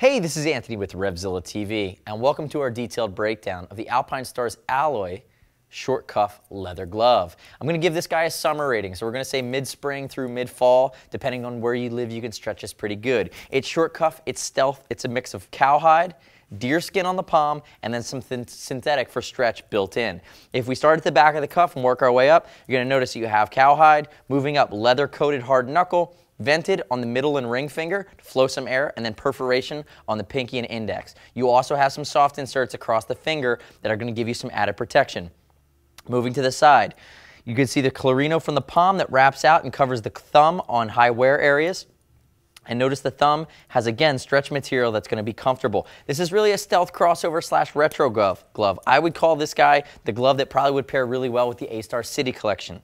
Hey, this is Anthony with RevZilla TV, and welcome to our detailed breakdown of the Alpine Stars Alloy short cuff leather glove. I'm gonna give this guy a summer rating, so we're gonna say mid-spring through mid-fall. Depending on where you live, you can stretch this pretty good. It's short cuff, it's stealth, it's a mix of cowhide, deer skin on the palm, and then some synthetic for stretch built in. If we start at the back of the cuff and work our way up, you're gonna notice you have cowhide, moving up leather coated hard knuckle, vented on the middle and ring finger to flow some air, and then perforation on the pinky and index. You also have some soft inserts across the finger that are going to give you some added protection. Moving to the side, you can see the Clarino from the palm that wraps out and covers the thumb on high wear areas. And notice the thumb has, again, stretch material that's going to be comfortable. This is really a stealth crossover slash retro glove. I would call this guy the glove that probably would pair really well with the A-Star City collection.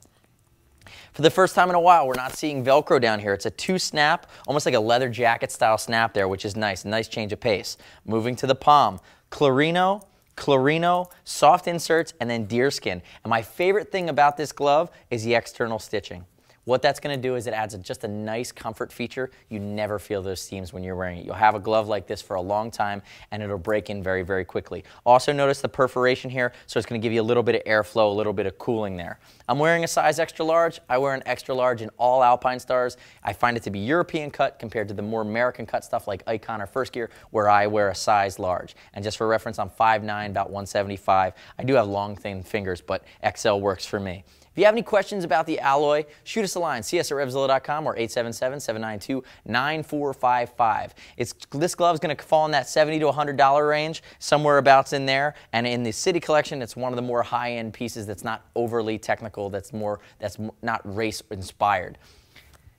For the first time in a while, we're not seeing Velcro down here. It's a two snap, almost like a leather jacket style snap there, which is nice. Nice change of pace. Moving to the palm, Clarino, Clarino, soft inserts, and then deerskin. And my favorite thing about this glove is the external stitching. What that's going to do is it adds a, just a nice comfort feature. You never feel those seams when you're wearing it. You'll have a glove like this for a long time and it'll break in very, very quickly. Also notice the perforation here, so it's going to give you a little bit of airflow, a little bit of cooling there. I'm wearing a size extra large. I wear an extra large in all Alpine Stars. I find it to be European cut compared to the more American cut stuff like Icon or First Gear where I wear a size large. And just for reference, I'm 5'9", about 175. I do have long, thin fingers, but XL works for me. If you have any questions about the alloy, shoot us a line, see us at revzilla.com or 877-792-9455. It's, this glove's going to fall in that 70 to $100 range, somewhere abouts in there. And in the city collection, it's one of the more high-end pieces that's not overly technical, that's more, that's not race inspired.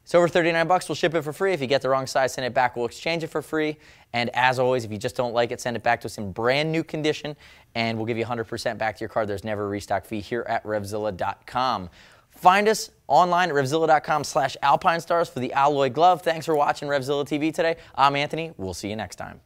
It's over 39 bucks. We'll ship it for free. If you get the wrong size, send it back. We'll exchange it for free. And as always, if you just don't like it, send it back to us in brand new condition, and we'll give you 100% back to your card. There's never a restock fee here at RevZilla.com. Find us online at RevZilla.com slash Alpine Stars for the alloy glove. Thanks for watching RevZilla TV today. I'm Anthony. We'll see you next time.